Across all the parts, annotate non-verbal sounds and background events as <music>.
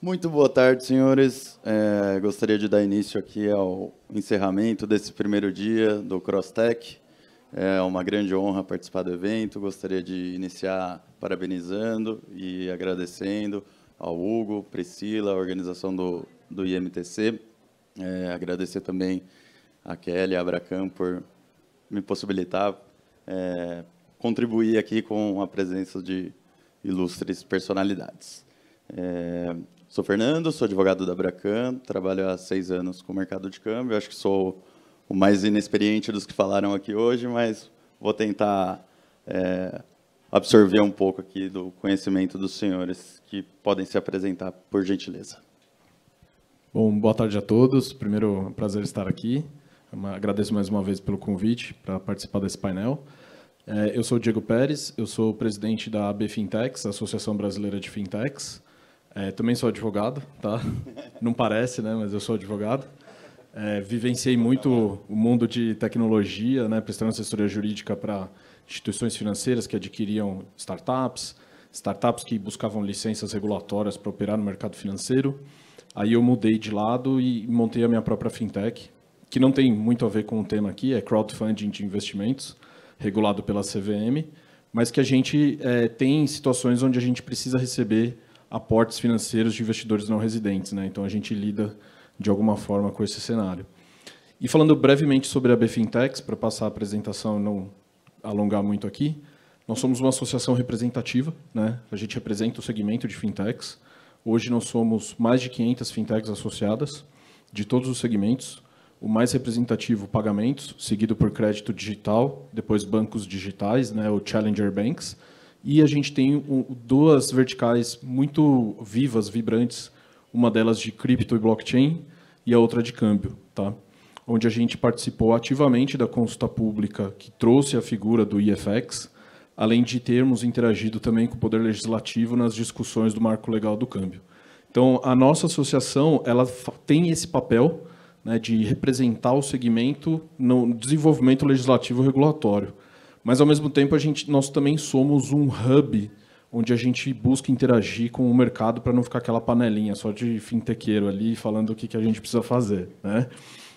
Muito boa tarde, senhores. É, gostaria de dar início aqui ao encerramento desse primeiro dia do CrossTech. É uma grande honra participar do evento. Gostaria de iniciar parabenizando e agradecendo ao Hugo, Priscila, a organização do, do IMTC. É, agradecer também a Kelly, a Abracan, por me possibilitar é, contribuir aqui com a presença de ilustres personalidades. É, Sou Fernando, sou advogado da Bracan, trabalho há seis anos com o mercado de câmbio. Acho que sou o mais inexperiente dos que falaram aqui hoje, mas vou tentar é, absorver um pouco aqui do conhecimento dos senhores que podem se apresentar, por gentileza. Bom, boa tarde a todos. Primeiro, é um prazer estar aqui. Agradeço mais uma vez pelo convite para participar desse painel. É, eu sou o Diego Pérez, eu sou presidente da AB Fintechs, Associação Brasileira de Fintechs. É, também sou advogado, tá? <laughs> Não parece, né? Mas eu sou advogado. É, vivenciei muito o mundo de tecnologia, né? Prestando assessoria jurídica para instituições financeiras que adquiriam startups, startups que buscavam licenças regulatórias para operar no mercado financeiro. Aí eu mudei de lado e montei a minha própria fintech, que não tem muito a ver com o tema aqui, é crowdfunding de investimentos, regulado pela CVM, mas que a gente é, tem situações onde a gente precisa receber aportes financeiros de investidores não residentes. Né? Então, a gente lida de alguma forma com esse cenário. E falando brevemente sobre a Bfintechs, para passar a apresentação e não alongar muito aqui, nós somos uma associação representativa, né? a gente representa o segmento de fintechs. Hoje nós somos mais de 500 fintechs associadas, de todos os segmentos. O mais representativo, pagamentos, seguido por crédito digital, depois bancos digitais, né? o Challenger Banks, e a gente tem duas verticais muito vivas, vibrantes, uma delas de cripto e blockchain e a outra de câmbio, tá? Onde a gente participou ativamente da consulta pública que trouxe a figura do IFX, além de termos interagido também com o poder legislativo nas discussões do marco legal do câmbio. Então, a nossa associação, ela tem esse papel né, de representar o segmento no desenvolvimento legislativo regulatório. Mas, ao mesmo tempo, a gente, nós também somos um hub onde a gente busca interagir com o mercado para não ficar aquela panelinha só de fintequeiro ali falando o que, que a gente precisa fazer. Né?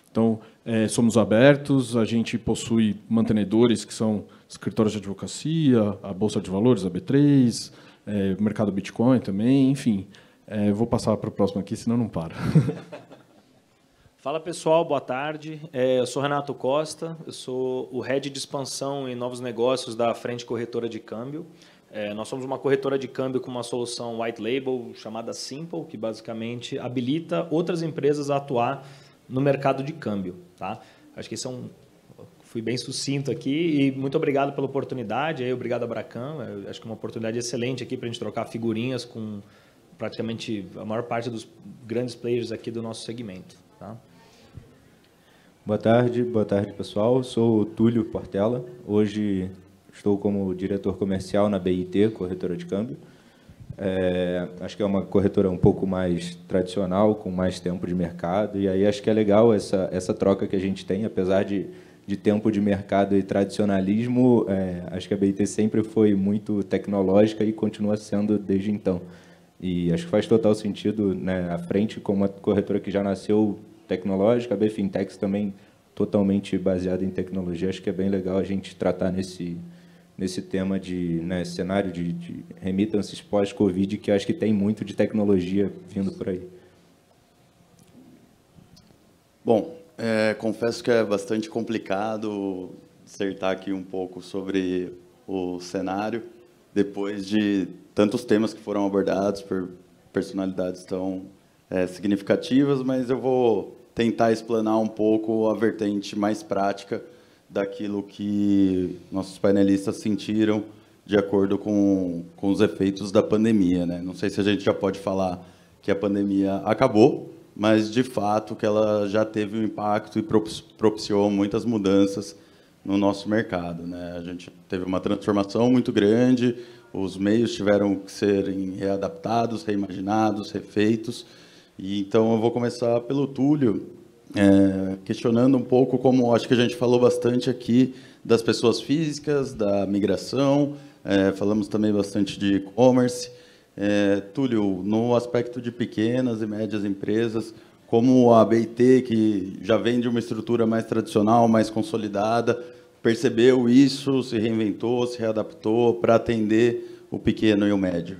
Então, é, somos abertos, a gente possui mantenedores que são escritórios de advocacia, a Bolsa de Valores, a B3, é, mercado Bitcoin também, enfim. É, vou passar para o próximo aqui, senão não para. <laughs> Fala pessoal, boa tarde. É, eu sou Renato Costa, eu sou o head de expansão em novos negócios da Frente Corretora de Câmbio. É, nós somos uma corretora de câmbio com uma solução white label chamada Simple, que basicamente habilita outras empresas a atuar no mercado de câmbio. Tá? Acho que esse é um. Fui bem sucinto aqui e muito obrigado pela oportunidade. Aí, obrigado, Abracan. É, acho que é uma oportunidade excelente aqui para a gente trocar figurinhas com praticamente a maior parte dos grandes players aqui do nosso segmento. Tá? Boa tarde, boa tarde pessoal. Sou Túlio Portela. Hoje estou como diretor comercial na BIT, corretora de câmbio. É, acho que é uma corretora um pouco mais tradicional, com mais tempo de mercado, e aí acho que é legal essa, essa troca que a gente tem, apesar de, de tempo de mercado e tradicionalismo, é, acho que a BIT sempre foi muito tecnológica e continua sendo desde então. E acho que faz total sentido, né, à frente, como uma corretora que já nasceu tecnológica, a Bfintex também totalmente baseada em tecnologia. Acho que é bem legal a gente tratar nesse, nesse tema de né, cenário de, de remittances pós-Covid, que acho que tem muito de tecnologia vindo por aí. Bom, é, confesso que é bastante complicado dissertar aqui um pouco sobre o cenário, depois de tantos temas que foram abordados por personalidades tão é, significativas, mas eu vou tentar explanar um pouco a vertente mais prática daquilo que nossos painelistas sentiram de acordo com, com os efeitos da pandemia. Né? Não sei se a gente já pode falar que a pandemia acabou, mas de fato que ela já teve um impacto e propiciou muitas mudanças no nosso mercado. Né? A gente teve uma transformação muito grande, os meios tiveram que serem readaptados, reimaginados, refeitos, e então eu vou começar pelo Túlio, é, questionando um pouco como acho que a gente falou bastante aqui das pessoas físicas, da migração, é, falamos também bastante de e-commerce. É, Túlio, no aspecto de pequenas e médias empresas, como a BIT, que já vem de uma estrutura mais tradicional, mais consolidada, percebeu isso, se reinventou, se readaptou para atender o pequeno e o médio?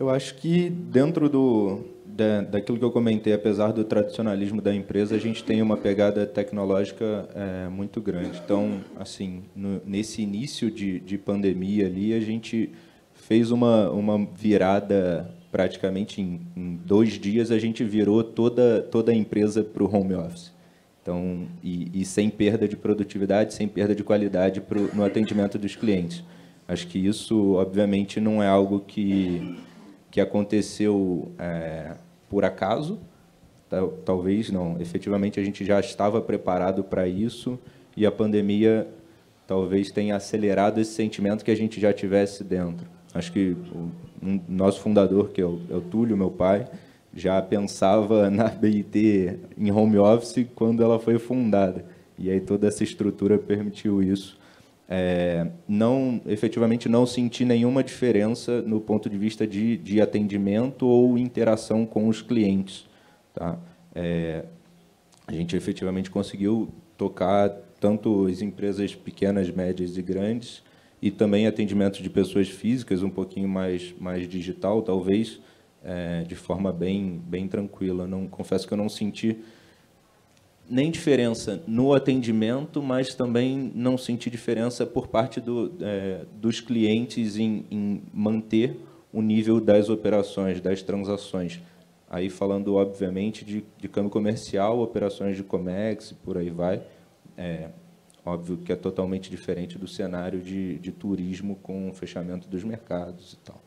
Eu acho que dentro do, da, daquilo que eu comentei, apesar do tradicionalismo da empresa, a gente tem uma pegada tecnológica é, muito grande. Então, assim, no, nesse início de, de pandemia ali, a gente fez uma, uma virada praticamente em, em dois dias, a gente virou toda, toda a empresa para o home office. Então, e, e, sem perda de produtividade, sem perda de qualidade pro, no atendimento dos clientes. Acho que isso, obviamente, não é algo que que aconteceu é, por acaso, talvez não. Efetivamente, a gente já estava preparado para isso e a pandemia talvez tenha acelerado esse sentimento que a gente já tivesse dentro. Acho que o nosso fundador, que é o, é o Túlio, meu pai, já pensava <laughs> na BIT em home office quando ela foi fundada. E aí toda essa estrutura permitiu isso é, não efetivamente não senti nenhuma diferença no ponto de vista de, de atendimento ou interação com os clientes. Tá? É, a gente efetivamente conseguiu tocar tanto as empresas pequenas, médias e grandes e também atendimento de pessoas físicas um pouquinho mais mais digital talvez é, de forma bem bem tranquila não confesso que eu não senti nem diferença no atendimento, mas também não senti diferença por parte do, é, dos clientes em, em, manter o nível das operações, das transações. Aí falando, obviamente, de, de câmbio comercial, operações de Comex, por aí vai. É, óbvio que é totalmente diferente do cenário de, de turismo com o fechamento dos mercados e tal.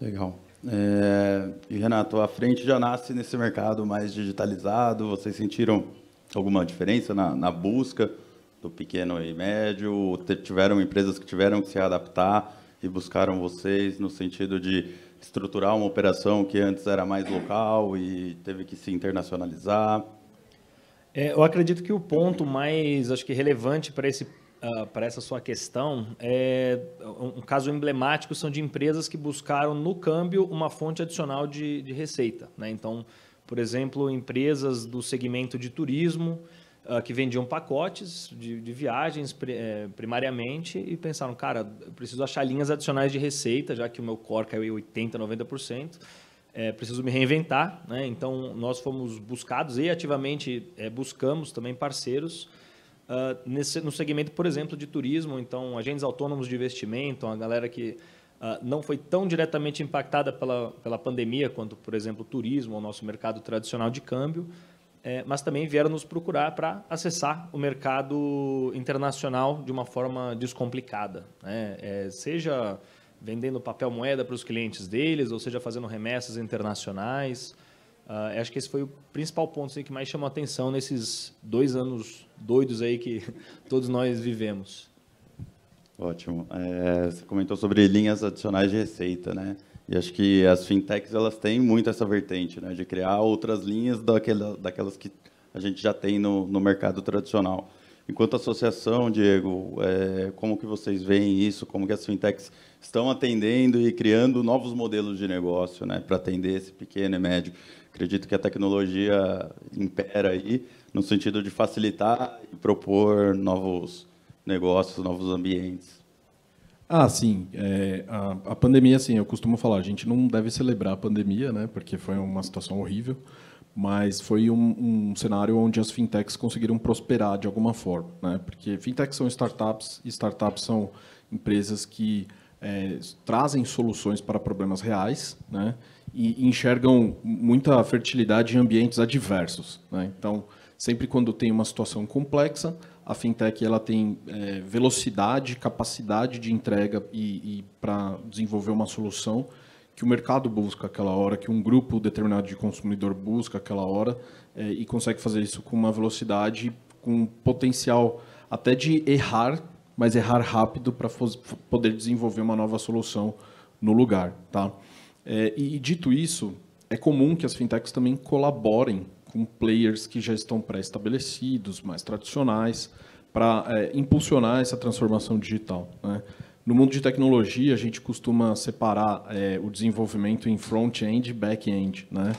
Legal. É, e Renato, a frente já nasce nesse mercado mais digitalizado. Vocês sentiram alguma diferença na, na busca do pequeno e médio? Tiveram empresas que tiveram que se adaptar e buscaram vocês no sentido de estruturar uma operação que antes era mais local e teve que se internacionalizar? É, eu acredito que o ponto mais, acho que relevante para esse uh, ah, para essa sua questão, é, um caso emblemático são de empresas que buscaram no câmbio uma fonte adicional de, de receita. Né? Então, por exemplo, empresas do segmento de turismo uh, que vendiam pacotes de, de viagens pri, eh, primariamente e pensaram, cara, preciso achar linhas adicionais de receita, já que o meu core caiu 80%, 90%. É, preciso me reinventar, né? então nós fomos buscados e ativamente é, buscamos também parceiros ah, nesse, no segmento, por exemplo, de turismo, então agentes autônomos de investimento, a galera que uh, não foi tão diretamente impactada pela, pela pandemia quanto, por exemplo, o turismo, o nosso mercado tradicional de câmbio, é, mas também vieram nos procurar para acessar o mercado internacional de uma forma descomplicada, né? é, seja vendendo papel moeda para os clientes deles, ou seja fazendo remessas internacionais. Uh, acho que esse foi o principal ponto assim, que mais chamou atenção nesses dois anos doidos aí que <laughs> todos nós vivemos. Ótimo. É, você comentou sobre linhas adicionais de receita, né? E acho que as fintechs elas têm muito essa vertente, né, de criar outras linhas daquela, daquelas que a gente já tem no, no mercado tradicional. Enquanto associação, Diego, é, como que vocês veem isso? Como que as fintechs estão atendendo e criando novos modelos de negócio, né, para atender esse pequeno e médio? Acredito que a tecnologia impera aí no sentido de facilitar e propor novos negócios, novos ambientes. Ah, sim. É, a, a, pandemia, assim, eu costumo falar, a gente não deve celebrar a pandemia, né? Porque foi uma situação horrível, mas foi um, um cenário onde as fintechs conseguiram prosperar de alguma forma, né? Porque fintechs são startups, e startups são empresas que é, trazem soluções para problemas reais, né? e enxergam muita fertilidade em ambientes adversos. Né? Então, sempre quando tem uma situação complexa, a fintech ela tem é, velocidade, capacidade de entrega e, e para desenvolver uma solução que o mercado busca aquela hora, que um grupo determinado de consumidor busca aquela hora é, e consegue fazer isso com uma velocidade, com potencial até de errar, mas errar rápido para poder desenvolver uma nova solução no lugar, tá? É, e dito isso, é comum que as fintechs também colaborem com players que já estão pré-estabelecidos, mais tradicionais, para é, impulsionar essa transformação digital. Né? No mundo de tecnologia, a gente costuma separar é, o desenvolvimento em front-end e back-end, né?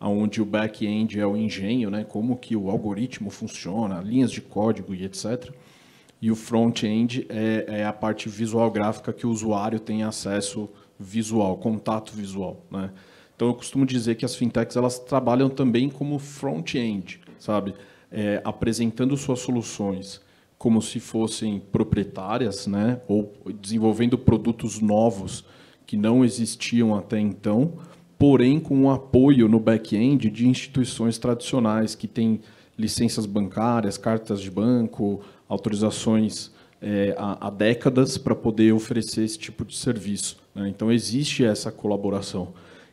onde o back-end é o engenho, né? como que o algoritmo funciona, linhas de código e etc. E o front-end é, é, a parte visual gráfica que o usuário tem acesso a visual, contato visual, né? Então eu costumo dizer que as fintechs elas trabalham também como front-end, sabe, é, apresentando suas soluções como se fossem proprietárias, né, ou desenvolvendo produtos novos que não existiam até então, porém com um apoio no back-end de instituições tradicionais que têm licenças bancárias, cartas de banco, autorizações é, há, há décadas para poder oferecer esse tipo de serviço. Né? Então, existe essa colaboração.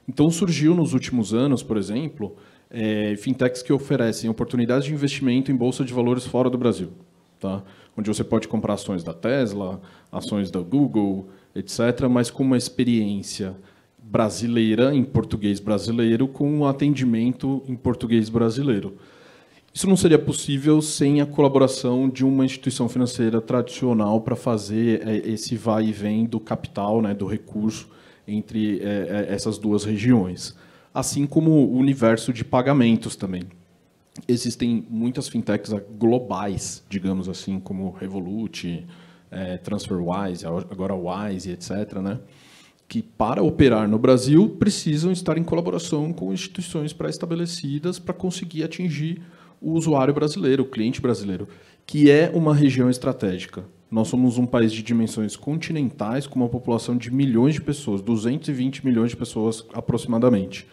Então, surgiu nos últimos anos, por exemplo, é, fintechs que oferecem oportunidades de investimento em bolsa de valores fora do Brasil. Tá? Onde você pode comprar ações da Tesla, ações da Google, etc., mas com uma experiência brasileira, em português brasileiro, com um atendimento em português brasileiro. Isso não seria possível sem a colaboração de uma instituição financeira tradicional para fazer é, esse vai e vem do capital, né, do recurso entre é, é, essas duas regiões, assim como o universo de pagamentos também. Existem muitas fintechs globais, digamos assim, como Revolut, é, TransferWise, agora Wise, etc., né? que para operar no Brasil precisam estar em colaboração com instituições pré-estabelecidas para conseguir atingir o usuário brasileiro, o cliente brasileiro, que é uma região estratégica. Nós somos um país de dimensões continentais, com uma população de milhões de pessoas, 220 milhões de pessoas aproximadamente.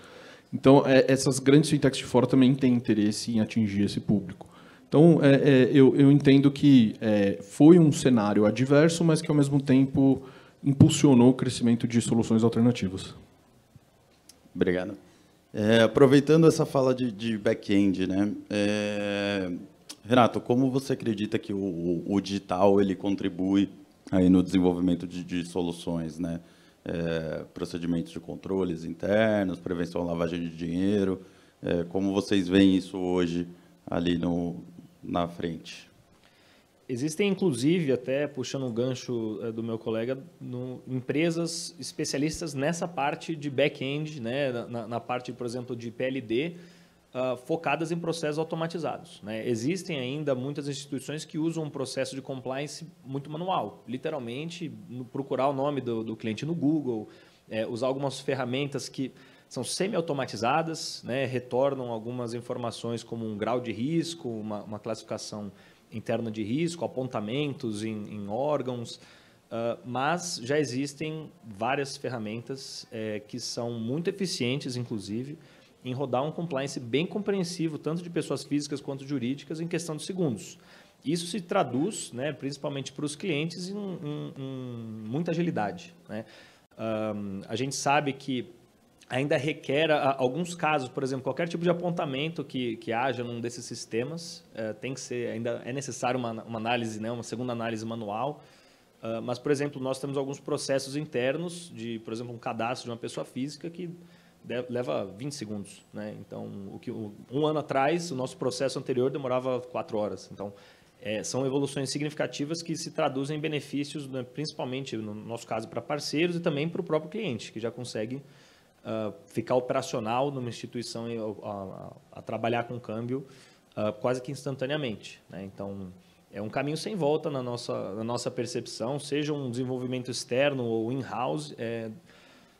Então, é, essas grandes fintechs de fora também têm interesse em atingir esse público. Então, é, é, eu, eu, entendo que é, foi um cenário adverso, mas que, ao mesmo tempo, impulsionou o crescimento de soluções alternativas. Obrigado. É, aproveitando essa fala de, de back-end, né? É, Renato, como você acredita que o, o, digital ele contribui aí no desenvolvimento de, de soluções, né? É, procedimentos de controles internos, prevenção à lavagem de dinheiro, é, como vocês veem isso hoje ali no, na frente? Existem, inclusive, até puxando um gancho eh, do meu colega, no, empresas especialistas nessa parte de back-end, né, na, na, parte, por exemplo, de PLD, uh, ah, focadas em processos automatizados. Né? Existem ainda muitas instituições que usam um processo de compliance muito manual, literalmente no, procurar o nome do, do cliente no Google, é, usar algumas ferramentas que são semi-automatizadas, né, retornam algumas informações como um grau de risco, uma, uma classificação interna de risco, apontamentos em, em órgãos, uh, mas já existem várias ferramentas é, que são muito eficientes, inclusive, em rodar um compliance bem compreensivo, tanto de pessoas físicas quanto jurídicas, em questão de segundos. Isso se traduz, né, principalmente para os clientes, em, em, em muita agilidade. Né? Um, ah, a gente sabe que ainda requer a, alguns casos, por exemplo, qualquer tipo de apontamento que, que haja num desses sistemas, é, tem que ser, ainda é necessário uma, uma análise, né, uma segunda análise manual, Uh, mas, por exemplo, nós temos alguns processos internos de, por exemplo, um cadastro de uma pessoa física que de, leva 20 segundos. Né? Então, o que, o, um ano atrás, o nosso processo anterior demorava 4 horas. Então, é, são evoluções significativas que se traduzem em benefícios, né, principalmente, no nosso caso, para parceiros e também para o próprio cliente, que já consegue uh, ficar operacional numa instituição a, a, a trabalhar com câmbio uh, quase que instantaneamente. Né? Então, é um caminho sem volta na nossa, na nossa percepção, seja um desenvolvimento externo ou in-house, é,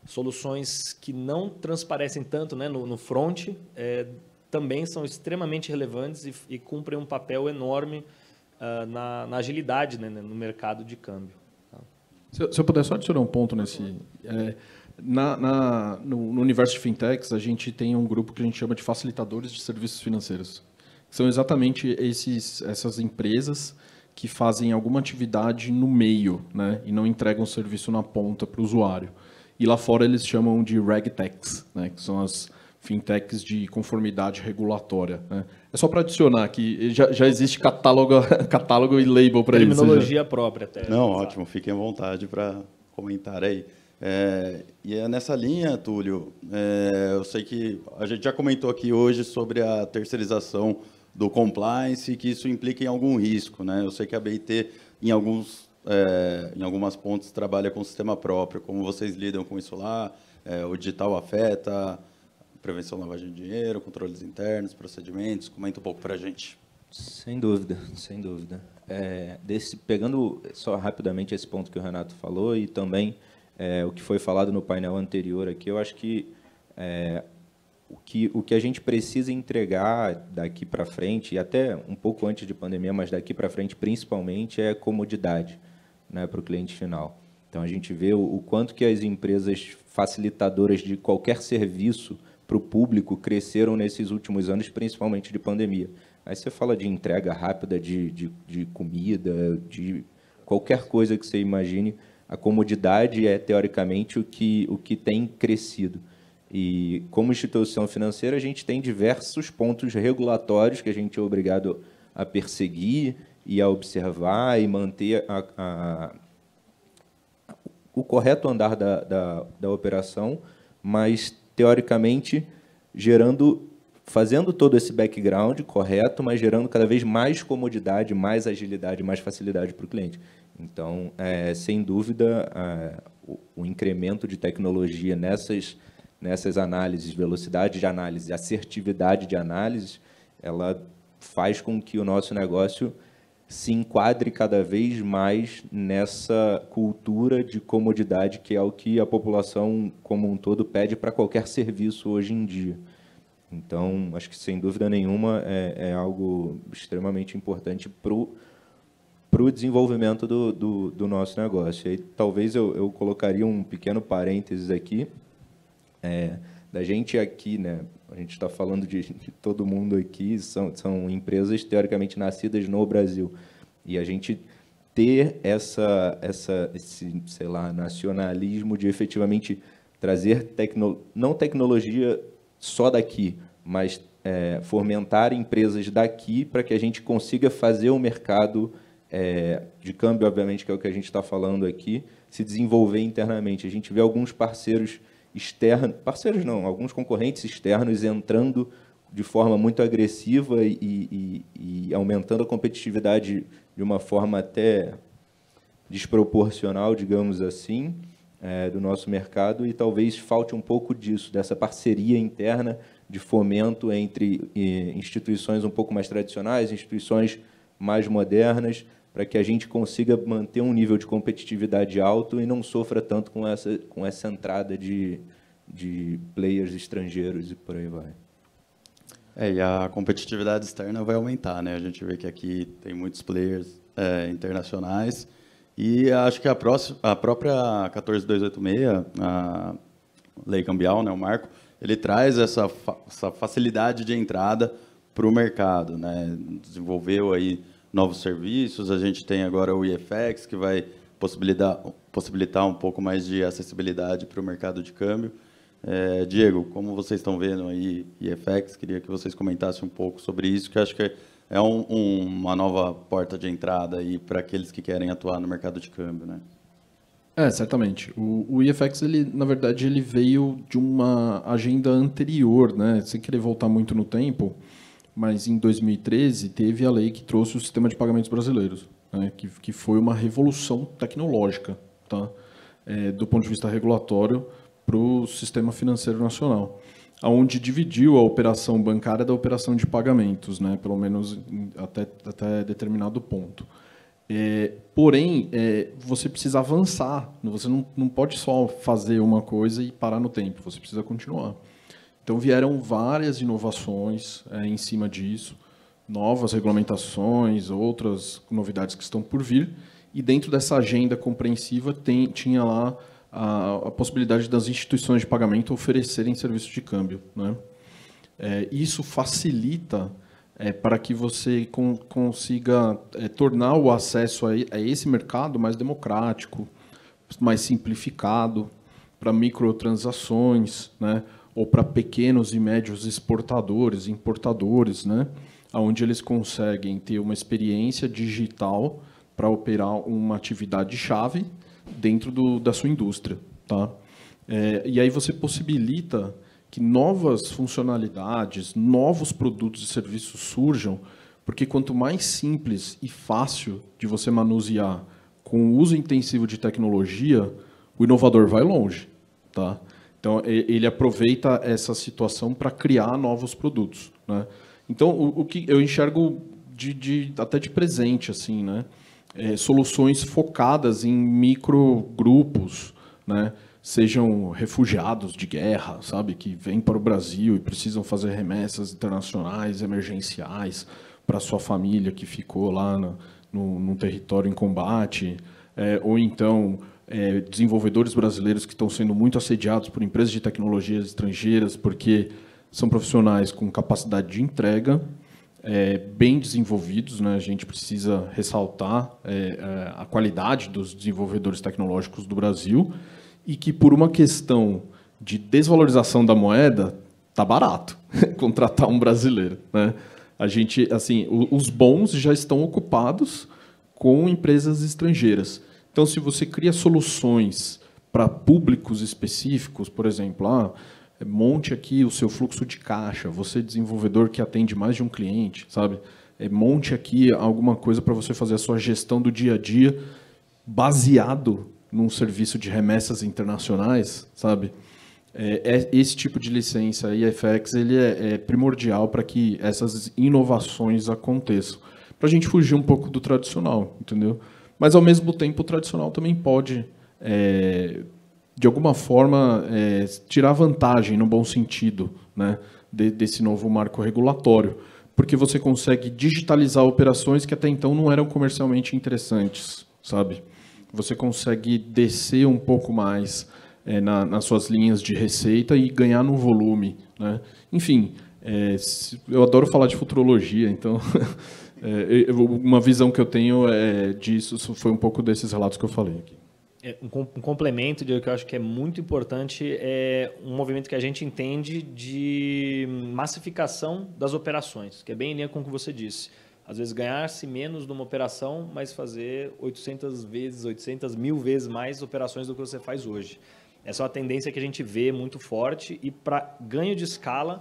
soluções que não transparecem tanto né, no, no front é, também são extremamente relevantes e, e cumprem um papel enorme uh, na, na, agilidade né, no mercado de câmbio. Tá? Se, se, eu puder só adicionar um ponto nesse... É, na, na, no, no, universo de fintechs, a gente tem um grupo que a gente chama de facilitadores de serviços financeiros. São exatamente esses, essas empresas que fazem alguma atividade no meio né, e não entregam o serviço na ponta para o usuário. E lá fora eles chamam de regtechs, né, que são as fintechs de conformidade regulatória. Né. É só para adicionar que já, já existe catálogo, <laughs> catálogo e label para isso. Terminologia própria até. Não, ótimo, fiquem à vontade para comentar aí. É, e é nessa linha, Túlio, é, eu sei que a gente já comentou aqui hoje sobre a terceirização do compliance e que isso implica em algum risco. Né? Eu sei que a BIT, em, alguns, é, em algumas pontes, trabalha com o sistema próprio. Como vocês lidam com isso lá? É, o digital afeta prevenção da lavagem de dinheiro, controles internos, procedimentos? Comenta um pouco para a gente. Sem dúvida, sem dúvida. É, desse, pegando só rapidamente esse ponto que o Renato falou e também é, o que foi falado no painel anterior aqui, eu acho que, é, o que o que a gente precisa entregar daqui para frente, e até um pouco antes de pandemia, mas daqui para frente principalmente, é comodidade né, para o cliente final. Então a gente vê o, o quanto que as empresas facilitadoras de qualquer serviço para o público cresceram nesses últimos anos, principalmente de pandemia. Aí você fala de entrega rápida de, de, de comida, de qualquer coisa que você imagine, a comodidade é teoricamente o que, o que tem crescido. E como instituição financeira, a gente tem diversos pontos regulatórios que a gente é obrigado a perseguir e a observar e manter a, a, o correto andar da, da, da operação, mas teoricamente gerando fazendo todo esse background correto, mas gerando cada vez mais comodidade, mais agilidade, mais facilidade para o cliente. Então, é, sem dúvida, é, o, o, incremento de tecnologia nessas, nessas análises, velocidade de análise, assertividade de análise, ela faz com que o nosso negócio se enquadre cada vez mais nessa cultura de comodidade que é o que a população como um todo pede para qualquer serviço hoje em dia. Então, acho que sem dúvida nenhuma é, é algo extremamente importante para o para o desenvolvimento do, do, do, nosso negócio. E aí, talvez eu, eu colocaria um pequeno parênteses aqui, é, da gente aqui, né? A gente está falando de, de, todo mundo aqui, são, são empresas teoricamente nascidas no Brasil. E a gente ter essa, essa, esse, sei lá, nacionalismo de efetivamente trazer, tecno, não tecnologia só daqui, mas é, fomentar empresas daqui para que a gente consiga fazer o mercado é, de câmbio, obviamente, que é o que a gente está falando aqui, se desenvolver internamente. A gente vê alguns parceiros externos, parceiros não, alguns concorrentes externos entrando de forma muito agressiva e, e, e aumentando a competitividade de uma forma até desproporcional, digamos assim, é, do nosso mercado e talvez falte um pouco disso, dessa parceria interna de fomento entre eh, instituições um pouco mais tradicionais, instituições mais modernas, para que a gente consiga manter um nível de competitividade alto e não sofra tanto com essa, com essa entrada de, de players estrangeiros e por aí vai. É, e a competitividade externa vai aumentar, né? A gente vê que aqui tem muitos players é, internacionais e acho que a, próxima, a própria 14286, a lei cambial, né, o marco, ele traz essa, fa essa facilidade de entrada para o mercado, né? Desenvolveu aí novos serviços, a gente tem agora o IFX, que vai possibilitar, possibilitar um pouco mais de acessibilidade para o mercado de câmbio. É, Diego, como vocês estão vendo aí IFX, queria que vocês comentassem um pouco sobre isso, que acho que é um, um, uma nova porta de entrada aí para aqueles que querem atuar no mercado de câmbio, né? É, certamente. O, o IFX, ele, na verdade, ele veio de uma agenda anterior, né? Sem querer voltar muito no tempo, mas em 2013 teve a lei que trouxe o sistema de pagamentos brasileiros, né, que, que foi uma revolução tecnológica, tá? É, do ponto de vista regulatório, para o sistema financeiro nacional, aonde dividiu a operação bancária da operação de pagamentos, né, pelo menos até, até determinado ponto. É, porém, é, você precisa avançar, você não, não pode só fazer uma coisa e parar no tempo, você precisa continuar. Então vieram várias inovações é, em cima disso, novas regulamentações, outras novidades que estão por vir. E dentro dessa agenda compreensiva tem, tinha lá a, a, possibilidade das instituições de pagamento oferecerem serviços de câmbio. Né? É, isso facilita é, para que você com, consiga é, tornar o acesso a, a, esse mercado mais democrático, mais simplificado, para microtransações, né? ou para pequenos e médios exportadores, importadores, né? onde eles conseguem ter uma experiência digital para operar uma atividade chave dentro do, da sua indústria, tá? É, e aí você possibilita que novas funcionalidades, novos produtos e serviços surjam, porque quanto mais simples e fácil de você manusear com o uso intensivo de tecnologia, o inovador vai longe, tá? Então, ele aproveita essa situação para criar novos produtos. Né? Então, o, o, que eu enxergo de, de, até de presente, assim, né? É, soluções focadas em microgrupos, né? sejam refugiados de guerra, sabe, que vêm para o Brasil e precisam fazer remessas internacionais, emergenciais, para sua família que ficou lá no, no, num território em combate, é, ou então é, desenvolvedores brasileiros que estão sendo muito assediados por empresas de tecnologias estrangeiras, porque são profissionais com capacidade de entrega, é, bem desenvolvidos, né? a gente precisa ressaltar é, é a qualidade dos desenvolvedores tecnológicos do Brasil, e que por uma questão de desvalorização da moeda, tá barato <laughs> contratar um brasileiro. Né? A gente, assim, os bons já estão ocupados com empresas estrangeiras. Então, se você cria soluções para públicos específicos, por exemplo, ah, monte aqui o seu fluxo de caixa, você é desenvolvedor que atende mais de um cliente, sabe? É, monte aqui alguma coisa para você fazer a sua gestão do dia a dia baseado num serviço de remessas internacionais, sabe? É, é esse tipo de licença IFX ele é, é primordial para que essas inovações aconteçam, para a gente fugir um pouco do tradicional, entendeu? Mas, ao mesmo tempo, o tradicional também pode, é, de alguma forma, é, tirar vantagem, no bom sentido, né, de, desse novo marco regulatório. Porque você consegue digitalizar operações que até então não eram comercialmente interessantes, sabe? Você consegue descer um pouco mais é, na, nas suas linhas de receita e ganhar no volume, né? Enfim, é, eu adoro falar de futurologia, então <laughs> É, uma visão que eu tenho é disso foi um pouco desses relatos que eu falei aqui. É, um, um, complemento de que eu acho que é muito importante é um movimento que a gente entende de massificação das operações, que é bem em linha com o que você disse. Às vezes ganhar-se menos numa operação, mas fazer 800 vezes, 800 mil vezes mais operações do que você faz hoje. Essa é uma tendência que a gente vê muito forte e para ganho de escala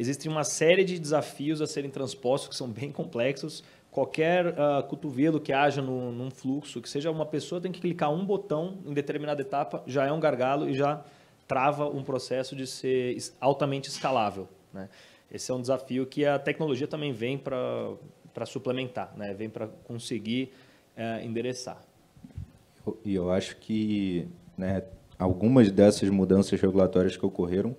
existe uma série de desafios a serem transpostos que são bem complexos. Qualquer uh, cotovelo que haja no, num fluxo, que seja uma pessoa tem que clicar um botão em determinada etapa, já é um gargalo e já trava um processo de ser altamente escalável. Né? Esse é um desafio que a tecnologia também vem para suplementar, né? vem para conseguir uh, endereçar. E eu, eu acho que né, algumas dessas mudanças regulatórias que ocorreram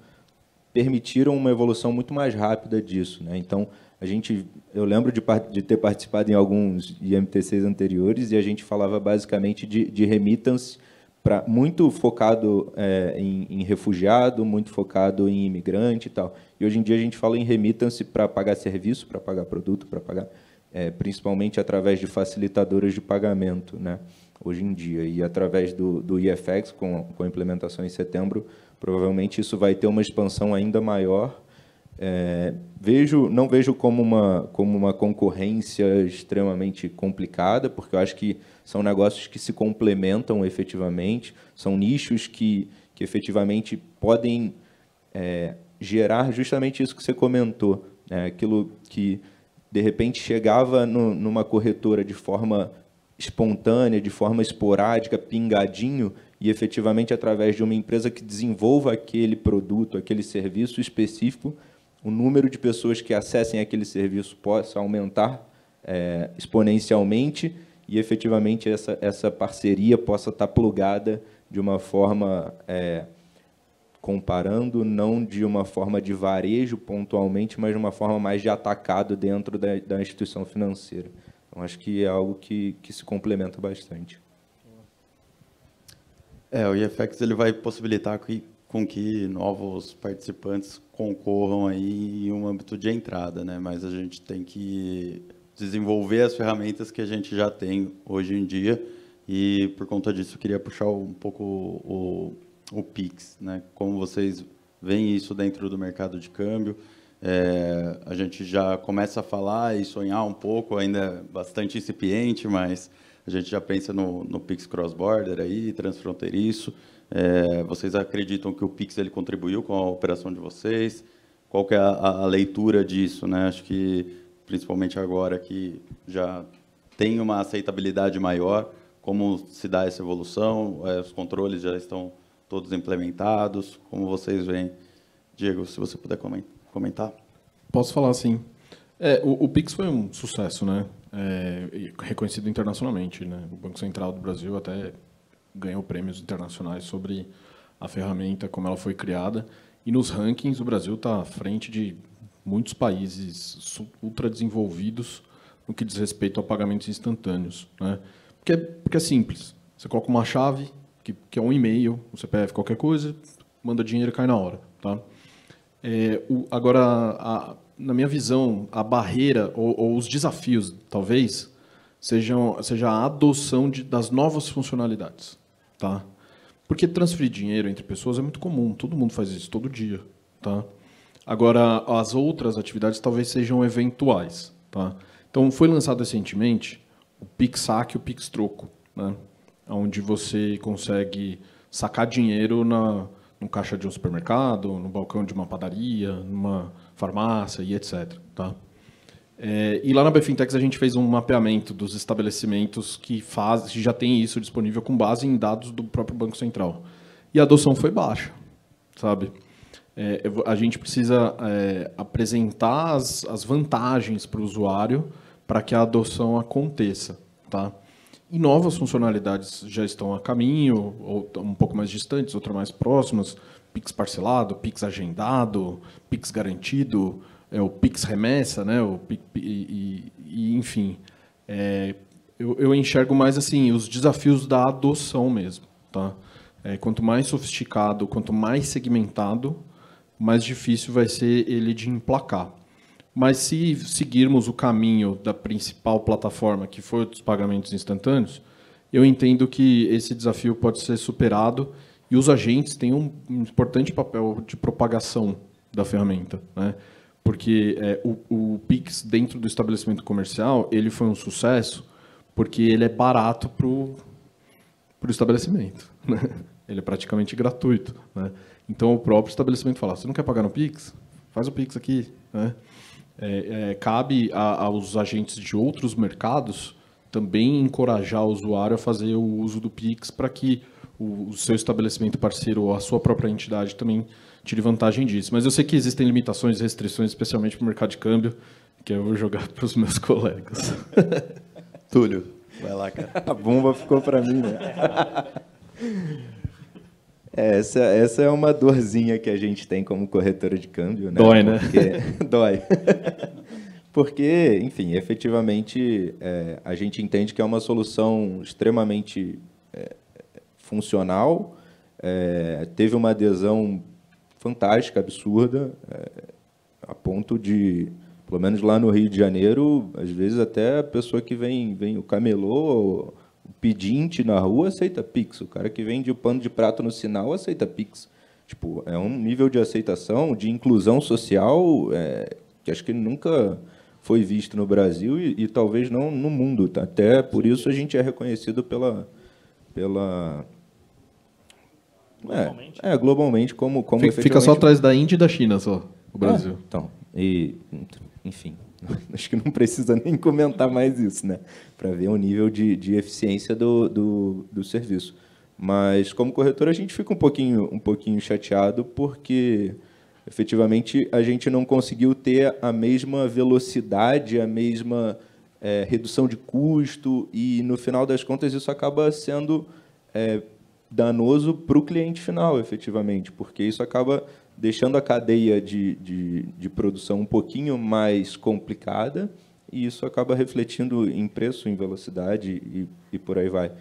permitiram uma evolução muito mais rápida disso. Né? Então, a gente, eu lembro de, de, ter participado em alguns IMTCs anteriores e a gente falava basicamente de, de remittance muito focado é, em, em, refugiado, muito focado em imigrante e tal. E hoje em dia a gente fala em remittance para pagar serviço, para pagar produto, para pagar é, principalmente através de facilitadoras de pagamento, né? hoje em dia. E através do, do IFX, com, com a implementação em setembro, Provavelmente isso vai ter uma expansão ainda maior. É, vejo, não vejo como uma, como uma concorrência extremamente complicada, porque eu acho que são negócios que se complementam efetivamente, são nichos que, que efetivamente podem é, gerar justamente isso que você comentou, né? aquilo que de repente chegava no, numa corretora de forma espontânea, de forma esporádica, pingadinho, e efetivamente através de uma empresa que desenvolva aquele produto, aquele serviço específico, o número de pessoas que acessem aquele serviço possa aumentar é, exponencialmente e efetivamente essa, essa parceria possa estar plugada de uma forma, é, comparando, não de uma forma de varejo pontualmente, mas de uma forma mais de atacado dentro da, da instituição financeira. Então, acho que é algo que, que se complementa bastante. É, o IFX ele vai possibilitar que, com que novos participantes concorram aí em um âmbito de entrada, né? Mas a gente tem que desenvolver as ferramentas que a gente já tem hoje em dia e por conta disso eu queria puxar um pouco o, o, Pix, né? Como vocês veem isso dentro do mercado de câmbio, é, a gente já começa a falar e sonhar um pouco, ainda é bastante incipiente, mas a gente já pensa no, no Pix cross-border aí, transfronteiriço. É, vocês acreditam que o Pix ele contribuiu com a operação de vocês? Qual que é a, a leitura disso? Né? Acho que, principalmente agora que já tem uma aceitabilidade maior, como se dá essa evolução? É, os controles já estão todos implementados? Como vocês veem? Diego, se você puder comentar. Posso falar, sim. É, o, o Pix foi um sucesso, né? é, reconhecido internacionalmente. Né? O Banco Central do Brasil até ganhou prêmios internacionais sobre a ferramenta, como ela foi criada. E nos rankings, o Brasil está à frente de muitos países ultra-desenvolvidos no que diz respeito a pagamentos instantâneos. Né? Porque, é, porque é simples. Você coloca uma chave, que, que é um e-mail, um CPF, qualquer coisa, manda dinheiro e cai na hora. Tá? É, o, agora, a, na minha visão, a barreira ou, ou os desafios, talvez, sejam seja a adoção de, das novas funcionalidades, tá? Porque transferir dinheiro entre pessoas é muito comum, todo mundo faz isso todo dia, tá? Agora, as outras atividades talvez sejam eventuais, tá? Então, foi lançado recentemente o Pix e o Pix Troco, né? Onde você consegue sacar dinheiro na, no caixa de um supermercado, no balcão de uma padaria, numa farmácia e etc. Tá? É, e lá na Bfintex a gente fez um mapeamento dos estabelecimentos que faz, já tem isso disponível com base em dados do próprio Banco Central. E a adoção foi baixa, sabe? É, a gente precisa é, apresentar as, as vantagens para o usuário para que a adoção aconteça, tá? E novas funcionalidades já estão a caminho, ou um pouco mais distantes, outras mais próximas, Pix parcelado, Pix agendado, Pix garantido, é, o Pix remessa, né? O Pix, e, e, enfim, é, eu, eu, enxergo mais assim os desafios da adoção mesmo, tá? É, quanto mais sofisticado, quanto mais segmentado, mais difícil vai ser ele de emplacar. Mas se seguirmos o caminho da principal plataforma, que foi os pagamentos instantâneos, eu entendo que esse desafio pode ser superado e os agentes têm um importante papel de propagação da ferramenta, né? Porque é, o, o Pix dentro do estabelecimento comercial ele foi um sucesso porque ele é barato pro pro estabelecimento, <laughs> né? Ele é praticamente gratuito, né? Então o próprio estabelecimento fala: você não quer pagar no Pix? Faz o Pix aqui, né? É, é, cabe a, aos agentes de outros mercados também encorajar o usuário a fazer o uso do Pix para que o, o seu estabelecimento parceiro ou a sua própria entidade também tire vantagem disso. Mas eu sei que existem limitações e restrições, especialmente para o mercado de câmbio, que eu vou jogar <laughs> para os meus colegas. <laughs> Túlio, vai lá, cara. A bomba ficou para mim, né? É, essa, essa é uma dorzinha que a gente tem como corretora de câmbio, né? Dói, né? Porque... <laughs> Dói. Porque, enfim, efetivamente, é, a gente entende que é uma solução extremamente é, funcional, é, teve uma adesão fantástica, absurda, é, a ponto de, pelo menos lá no Rio de Janeiro, às vezes até a pessoa que vem, vem o camelô, o pedinte na rua aceita Pix, o cara que vende o pano de prato no sinal aceita Pix. Tipo, é um nível de aceitação, de inclusão social é, que acho que nunca foi visto no Brasil e, e talvez não no mundo. Tá? Até por isso a gente é reconhecido pela, pela Globalmente. É, é globalmente, como. como fica, só atrás da Índia e da China, só, o é, Brasil. então, e, enfim, <laughs> acho que não precisa nem comentar mais isso, né? Para ver o nível de, de eficiência do, do, do serviço. Mas, como corretor, a gente fica um pouquinho, um pouquinho chateado, porque efetivamente a gente não conseguiu ter a mesma velocidade, a mesma é, redução de custo, e no final das contas isso acaba sendo é, danoso para o cliente final, efetivamente, porque isso acaba deixando a cadeia de, de, de, produção um pouquinho mais complicada e isso acaba refletindo em preço, em velocidade e, e por aí vai.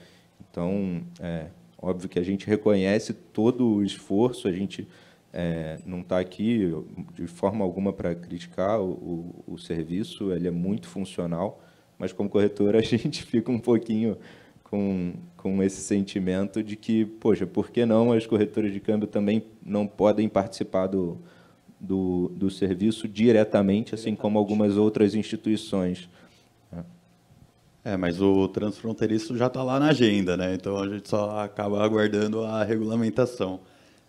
Então, é óbvio que a gente reconhece todo o esforço, a gente é, não está aqui de forma alguma para criticar o, o, o serviço, ele é muito funcional, mas como corretora <laughs> a gente fica um pouquinho com, com esse sentimento de que, poxa, por que não as corretoras de câmbio também não podem participar do, do, do serviço diretamente, assim como algumas outras instituições? É, mas o transfronteiriço já está lá na agenda, né? Então a gente só acaba aguardando a regulamentação.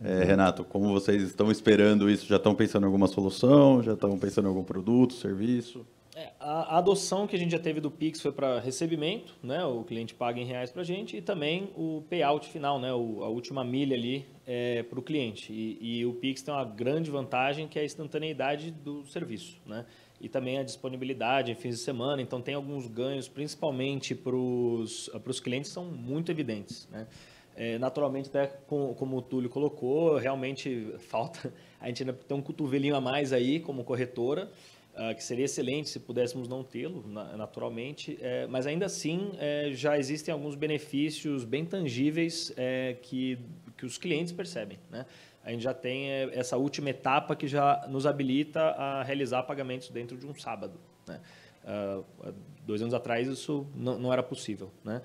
É, uhum. Renato, como vocês estão esperando isso, já estão pensando em alguma solução? Já estão pensando em algum produto, serviço? É, a, adoção que a gente já teve do Pix foi para recebimento, né? O cliente paga em reais para a gente e também o payout final, né? O, a última milha ali é, para o cliente. E, e o Pix tem uma grande vantagem que é a instantaneidade do serviço, né? e também a disponibilidade em fins de semana. Então, tem alguns ganhos, principalmente para os clientes, são muito evidentes. Né? É, naturalmente, até com, como o Túlio colocou, realmente <laughs> falta. A gente ainda tem um cotovelinho a mais aí como corretora. Ah, que seria excelente se pudéssemos não tê-lo, naturalmente, é, mas ainda assim é, já existem alguns benefícios bem tangíveis é, que, que os clientes percebem. Né? A gente já tem é, essa última etapa que já nos habilita a realizar pagamentos dentro de um sábado. Né? Uh, dois anos atrás isso não, não era possível. Né?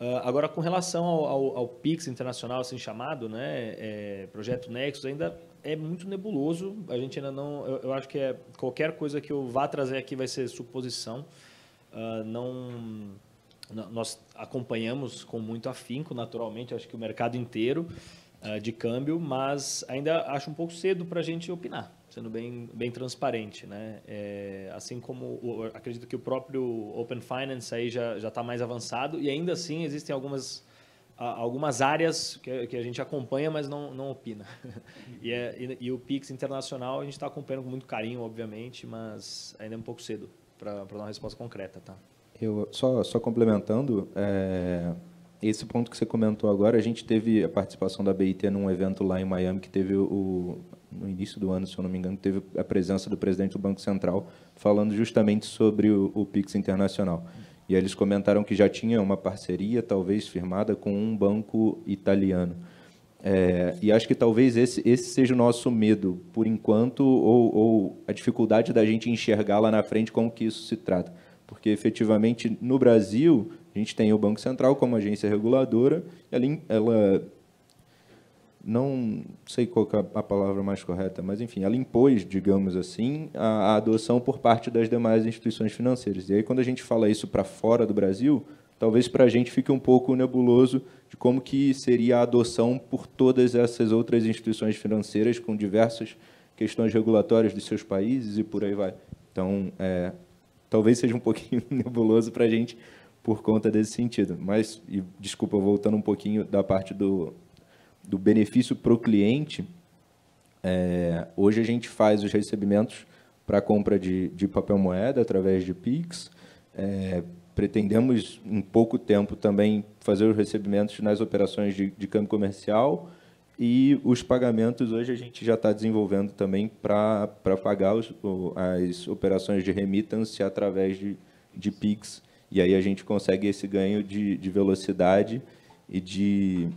Uh, agora, com relação ao, ao, ao, PIX internacional, assim chamado, né, é, projeto Nexus, ainda é muito nebuloso. A gente ainda não. Eu, eu, acho que é qualquer coisa que eu vá trazer aqui vai ser suposição. Uh, não, não, nós acompanhamos com muito afinco, naturalmente. Acho que o mercado inteiro uh, de câmbio, mas ainda acho um pouco cedo para a gente opinar, sendo bem, bem transparente, né? É, assim como acredito que o próprio Open Finance aí já já está mais avançado e ainda assim existem algumas algumas áreas que, que, a gente acompanha, mas não, não opina. <laughs> e, é, e, e, o Pix Internacional a gente está acompanhando com muito carinho, obviamente, mas ainda é um pouco cedo para dar uma resposta concreta. Tá? Eu, só, só complementando, é, esse ponto que você comentou agora, a gente teve a participação da BIT num evento lá em Miami que teve o no início do ano, se eu não me engano, teve a presença do presidente do Banco Central falando justamente sobre o, o Pix Internacional. Uhum. E eles comentaram que já tinha uma parceria, talvez firmada, com um banco italiano. É, e acho que talvez esse, esse, seja o nosso medo, por enquanto, ou, ou a dificuldade da gente enxergar lá na frente como que isso se trata. Porque, efetivamente, no Brasil, a gente tem o Banco Central como agência reguladora, ali ela não sei qual é a palavra mais correta, mas enfim, ela impôs, digamos assim, a, a adoção por parte das demais instituições financeiras. E aí, quando a gente fala isso para fora do Brasil, talvez para a gente fique um pouco nebuloso de como que seria a adoção por todas essas outras instituições financeiras com diversas questões regulatórias dos seus países e por aí vai. Então, é, talvez seja um pouquinho <laughs> nebuloso para a gente por conta desse sentido. Mas, e, desculpa, voltando um pouquinho da parte do, do benefício para o cliente, é, hoje a gente faz os recebimentos para compra de, de papel moeda através de PIX. É, pretendemos, em pouco tempo, também fazer os recebimentos nas operações de, de câmbio comercial e os pagamentos hoje a gente já está desenvolvendo também para pagar os, as operações de remittance através de, de PIX. E aí a gente consegue esse ganho de, de velocidade e de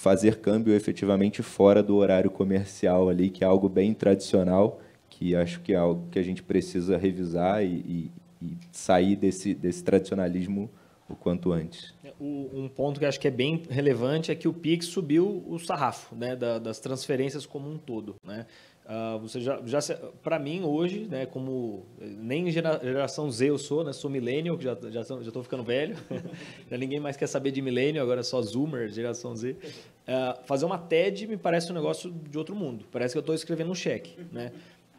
fazer câmbio efetivamente fora do horário comercial ali, que é algo bem tradicional, que acho que é algo que a gente precisa revisar e, e, e sair desse, desse tradicionalismo o quanto antes. É, um ponto que acho que é bem relevante é que o PIX subiu o sarrafo né, das transferências como um todo. Né? Uh, você já, já para mim hoje, né, como eh, nem geração Z eu sou, né, sou millennial, que já já estou ficando velho, <laughs> já ninguém mais quer saber de millennial, agora é só Zoomer, geração Z. Uh, fazer uma TED me parece um negócio de outro mundo. Parece que eu estou escrevendo um cheque, né?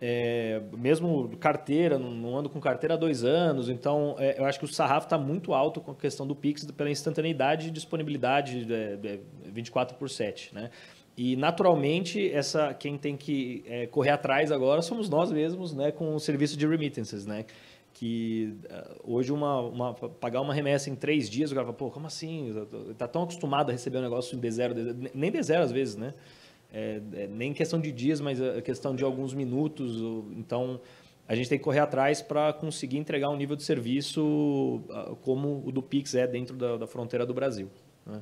É, mesmo carteira, não, não, ando com carteira há dois anos, então é, eu acho que o sarrafo está muito alto com a questão do Pix pela instantaneidade e disponibilidade é, 24 por 7, né? E naturalmente essa quem tem que é, correr atrás agora somos nós mesmos, né, com o serviço de remittances, né? Que ah, hoje uma, uma pagar uma remessa em três dias, o cara fala, pô, como assim? Tá tão acostumado a receber um negócio em de zero, nem de zero às vezes, né? É, é, nem questão de dias, mas a é questão de alguns minutos. Então, a gente tem que correr atrás para conseguir entregar um nível de serviço ah, como o do Pix é dentro da, da fronteira do Brasil. Né?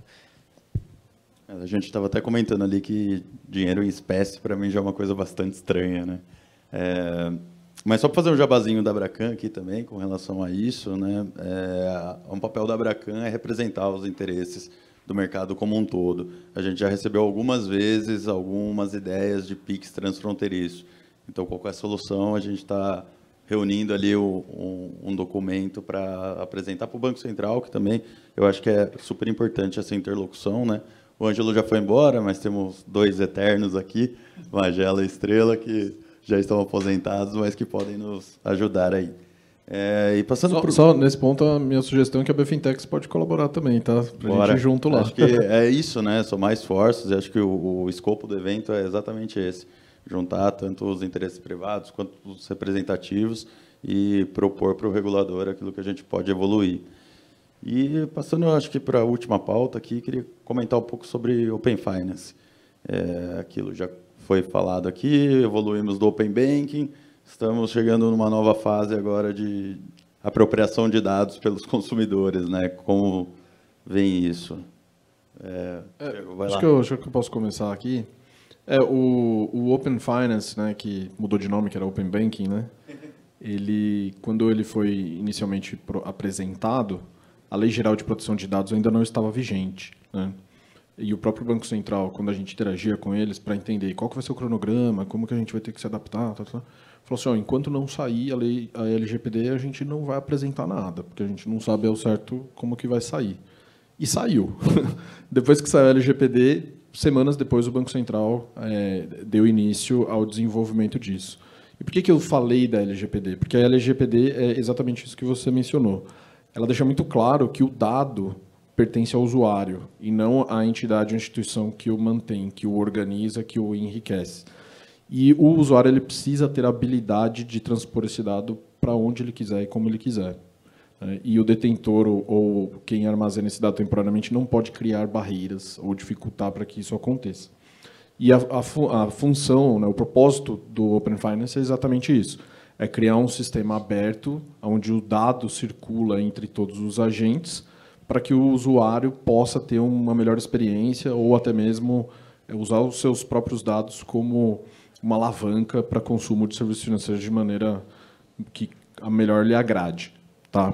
A gente estava até comentando ali que dinheiro em espécie para mim já é uma coisa bastante estranha, né? É, mas só para fazer um jabazinho da Abracan aqui também com relação a isso, né? É, é, um papel da Abracan é representar os interesses do mercado como um todo. A gente já recebeu algumas vezes algumas ideias de PIX transfronteiriço. Então, qualquer é solução, a gente está reunindo ali o, um, um, documento para apresentar para o Banco Central, que também eu acho que é super importante essa interlocução, né? O Ângelo já foi embora, mas temos dois eternos aqui, Magela e Estrela, que já estão aposentados, mas que podem nos ajudar aí. É, e passando só, só nesse ponto, a minha sugestão é que a Befintex pode colaborar também, tá? Pra Bora. gente ir junto lá. Acho que é isso, né? São mais forças e acho que o, o escopo do evento é exatamente esse. Juntar tanto os interesses privados quanto os representativos e propor para o regulador aquilo que a gente pode evoluir. E passando, acho que para a última pauta aqui, queria comentar um pouco sobre Open Finance. É, aquilo já foi falado aqui, evoluímos do Open Banking, estamos chegando numa nova fase agora de apropriação de dados pelos <laughs> consumidores, né? Como vem isso? É, é acho, que eu, acho que eu posso começar aqui. É, o, o Open Finance, né, que mudou de nome, que era Open Banking, né? <laughs> Ele, quando ele foi inicialmente apresentado, a Lei Geral de Proteção de Dados ainda não estava vigente. Né? E o próprio Banco Central, quando a gente interagia com eles para entender qual que vai ser o cronograma, como que a gente vai ter que se adaptar, tá, tá, falou assim, ó, enquanto não sair a lei a LGPD, a gente não vai apresentar nada, porque a gente não sabe ao certo como que vai sair. E saiu. <laughs> depois que saiu a LGPD, semanas depois o Banco Central é, deu início ao desenvolvimento disso. E por que, que eu falei da LGPD? Porque a LGPD é exatamente isso que você mencionou ela deixa muito claro que o dado pertence ao usuário e não à entidade ou instituição que o mantém, que o organiza, que o enriquece. E o usuário ele precisa ter a habilidade de transpor esse dado para onde ele quiser e como ele quiser. E o detentor ou, quem armazena esse dado temporariamente não pode criar barreiras ou dificultar para que isso aconteça. E a, a, a função, né, o propósito do Open Finance é exatamente isso é criar um sistema aberto onde o dado circula entre todos os agentes para que o usuário possa ter uma melhor experiência ou até mesmo é, usar os seus próprios dados como uma alavanca para consumo de serviços financeiros de maneira que a melhor lhe agrade, tá?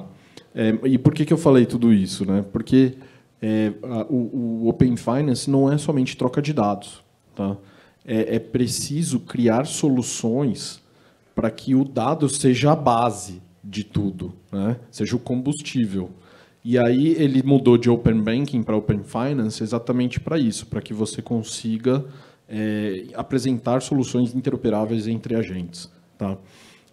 É, e por que, que eu falei tudo isso, né? Porque é, a, o, o, Open Finance não é somente troca de dados, tá? É, é preciso criar soluções para que o dado seja a base de tudo, né? seja o combustível. E aí ele mudou de Open Banking para Open Finance exatamente para isso, para que você consiga é, apresentar soluções interoperáveis entre agentes. Tá?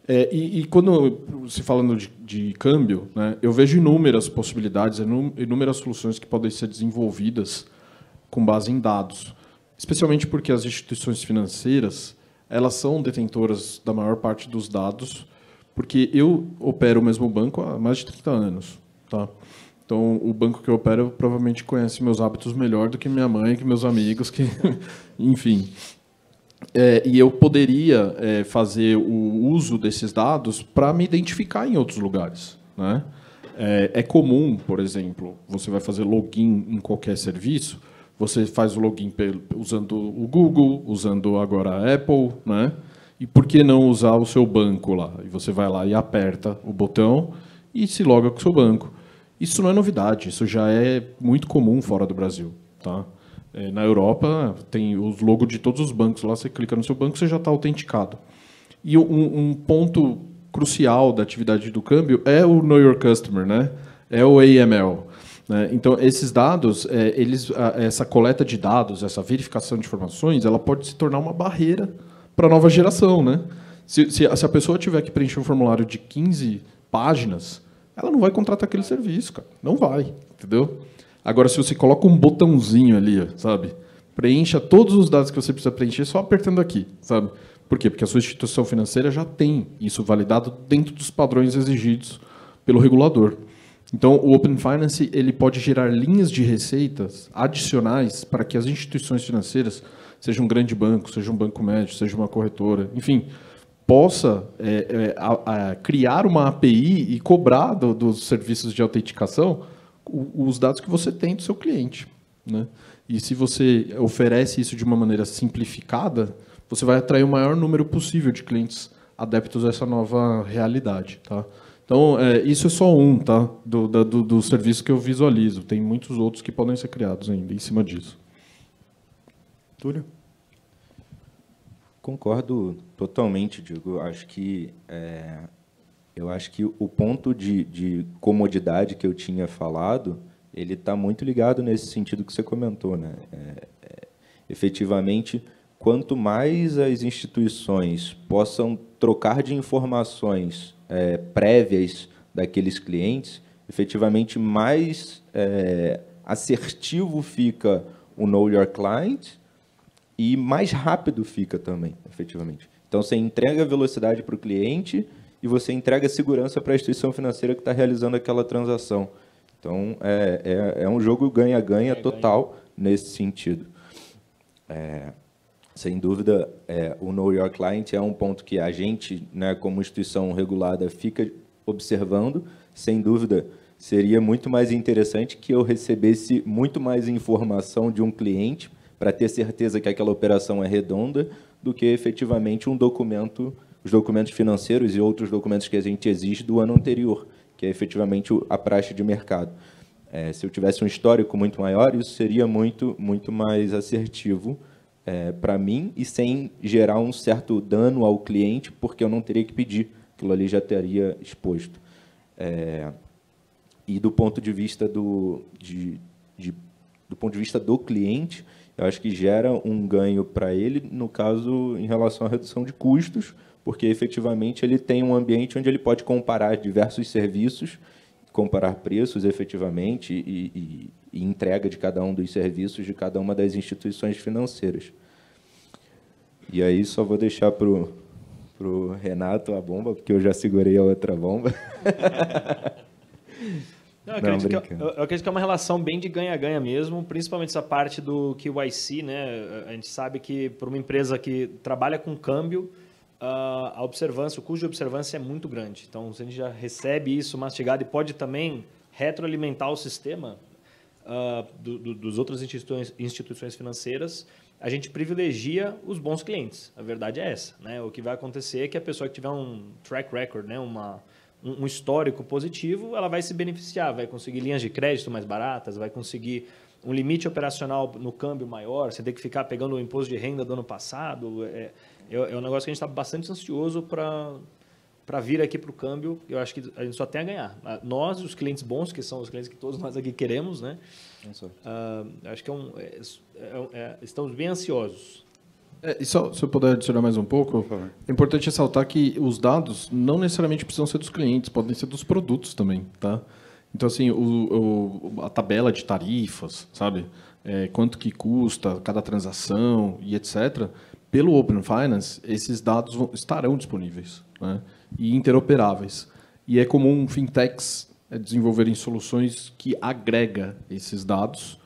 É, e, e, quando se falando de, de câmbio, né, eu vejo inúmeras possibilidades, inúmeras soluções que podem ser desenvolvidas com base em dados, especialmente porque as instituições financeiras elas são detentoras da maior parte dos dados, porque eu opero o mesmo banco há mais de 30 anos. Tá? Então, o banco que eu opero provavelmente conhece meus hábitos melhor do que minha mãe, que meus amigos, que, <laughs> enfim. É, e eu poderia é, fazer o uso desses dados para me identificar em outros lugares. Né? É, é comum, por exemplo, você vai fazer login em qualquer serviço, você faz o login usando o Google, usando agora a Apple, né? E por que não usar o seu banco lá? E você vai lá e aperta o botão e se loga com o seu banco. Isso não é novidade, isso já é muito comum fora do Brasil, tá? É, na Europa tem os logos de todos os bancos lá, você clica no seu banco, você já está autenticado. E um, um ponto crucial da atividade do câmbio é o Know Your Customer, né? É o AML. Né? Então, esses dados, é, eles, essa coleta de dados, essa verificação de informações, ela pode se tornar uma barreira para a nova geração. Né? Se, se, a pessoa tiver que preencher um formulário de 15 páginas, ela não vai contratar aquele serviço, cara. Não vai, entendeu? Agora, se você coloca um botãozinho ali, sabe? Preencha todos os dados que você precisa preencher só apertando aqui, sabe? Por quê? Porque a sua instituição financeira já tem isso validado dentro dos padrões exigidos pelo regulador. Então, o Open Finance ele pode gerar linhas de receitas adicionais para que as instituições financeiras, seja um grande banco, seja um banco médio, seja uma corretora, enfim, possa é, é, a, a criar uma API e cobrar do, dos serviços de autenticação os dados que você tem do seu cliente. Né? E se você oferece isso de uma maneira simplificada, você vai atrair o maior número possível de clientes adeptos a essa nova realidade. Tá? Então, é, isso é só um tá? do, da, do, do serviço que eu visualizo. Tem muitos outros que podem ser criados ainda em cima disso. Túlio? Concordo totalmente, Diego. Acho que é, eu acho que o ponto de, de, comodidade que eu tinha falado, ele está muito ligado nesse sentido que você comentou, né? É, é, efetivamente, quanto mais as instituições possam trocar de informações é, prévias daqueles clientes, efetivamente mais é, assertivo fica o Know Your Client e mais rápido fica também, efetivamente. Então, você entrega velocidade para o cliente e você entrega segurança para a instituição financeira que está realizando aquela transação. Então, é, é, é um jogo ganha-ganha total nesse sentido. É, sem dúvida, é, o Know Your Client é um ponto que a gente, né, como instituição regulada, fica observando. Sem dúvida, seria muito mais interessante que eu recebesse muito mais informação de um cliente para ter certeza que aquela operação é redonda do que efetivamente um documento, os documentos financeiros e outros documentos que a gente exige do ano anterior, que é efetivamente a praxe de mercado. É, se eu tivesse um histórico muito maior, isso seria muito, muito mais assertivo é, para mim e sem gerar um certo dano ao cliente, porque eu não teria que pedir, aquilo ali já teria exposto. É, e do ponto de vista do, de, de, do ponto de vista do cliente, eu acho que gera um ganho para ele, no caso, em relação à redução de custos, porque efetivamente ele tem um ambiente onde ele pode comparar diversos serviços comparar preços efetivamente e, e, e entrega de cada um dos serviços de cada uma das instituições financeiras. E aí só vou deixar para o Renato a bomba, porque eu já segurei a outra bomba. <laughs> Não, eu, acredito que, eu, é eu, acredito que é uma relação bem de ganha-ganha mesmo, principalmente essa parte do KYC, né? A gente sabe que para uma empresa que trabalha com câmbio, ah, a observância, o custo de observância é muito grande. Então, se a gente já recebe isso mastigado e pode também retroalimentar o sistema uh, do, do, dos outras instituições, instituições financeiras, a gente privilegia os bons clientes. A verdade é essa. Né? O que vai acontecer é que a pessoa que tiver um track record, né? uma, um, um histórico positivo, ela vai se beneficiar, vai conseguir linhas de crédito mais baratas, vai conseguir um limite operacional no câmbio maior, você ter que ficar pegando o imposto de renda do ano passado. É, é, é um negócio que a gente está bastante ansioso para vir aqui para o câmbio. Eu acho que a gente só tem a ganhar. Nós, os clientes bons, que são os clientes que todos nós aqui queremos, né? Uh, acho que é um, é, é, é estamos bem ansiosos. É, e só, se eu puder adicionar mais um pouco, é importante ressaltar que os dados não necessariamente precisam ser dos clientes, podem ser dos produtos também, tá? Então, assim, o, o, a tabela de tarifas, sabe? É, quanto que custa cada transação e etc., pelo Open Finance, esses dados vão, estarão disponíveis né? e interoperáveis. E é comum fintechs é, desenvolverem soluções que agrega esses dados,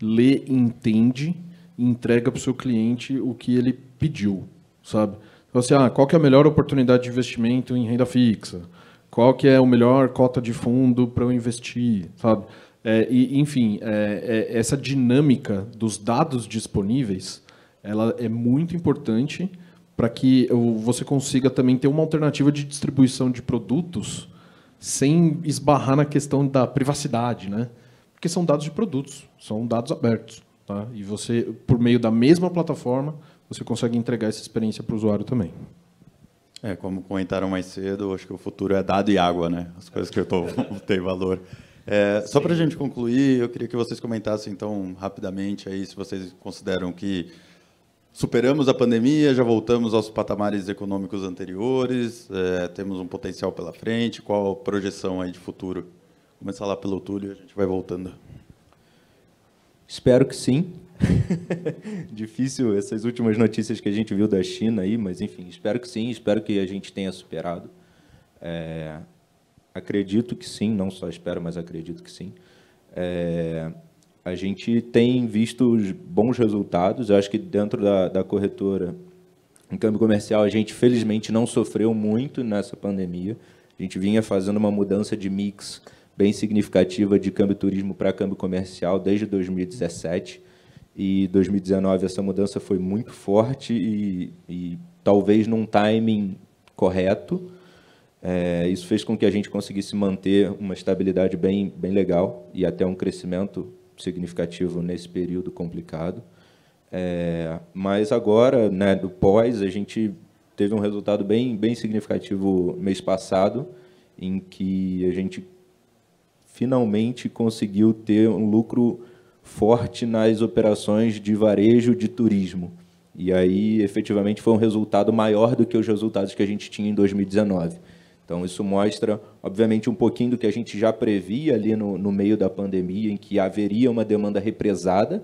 lê e entende e entrega para o seu cliente o que ele pediu, sabe? Então, assim, ah, qual que é a melhor oportunidade de investimento em renda fixa? Qual que é a melhor cota de fundo para eu investir, sabe? É, e, enfim, é, é, essa dinâmica dos dados disponíveis, ela é muito importante para que você consiga também ter uma alternativa de distribuição de produtos sem esbarrar na questão da privacidade, né? Porque são dados de produtos, são dados abertos. Tá? E você, por meio da mesma plataforma, você consegue entregar essa experiência para o usuário também. É, como comentaram mais cedo, acho que o futuro é dado e água, né? As coisas que eu tô, <laughs> tem valor. É, só para a gente concluir, eu queria que vocês comentassem, então, rapidamente, aí, se vocês consideram que superamos a pandemia, já voltamos aos patamares econômicos anteriores, é, temos um potencial pela frente, qual a projeção aí de futuro? Começar lá pelo Túlio, a gente vai voltando. Espero que sim. <laughs> Difícil essas últimas notícias que a gente viu da China aí, mas enfim, espero que sim, espero que a gente tenha superado. É, acredito que sim, não só espero, mas acredito que sim. É, a gente tem visto bons resultados. Eu acho que dentro da, da corretora, em câmbio comercial, a gente felizmente não sofreu muito nessa pandemia. A gente vinha fazendo uma mudança de mix bem significativa de câmbio turismo para câmbio comercial desde 2017. E 2019 essa mudança foi muito forte e, e talvez num timing correto. É, isso fez com que a gente conseguisse manter uma estabilidade bem, bem legal e até um crescimento significativo nesse período complicado. É, mas agora, né, do pós, a gente teve um resultado bem, bem significativo mês passado, em que a gente finalmente conseguiu ter um lucro forte nas operações de varejo de turismo. E aí, efetivamente, foi um resultado maior do que os resultados que a gente tinha em 2019. Então, isso mostra, obviamente, um pouquinho do que a gente já previa ali no, no meio da pandemia, em que haveria uma demanda represada.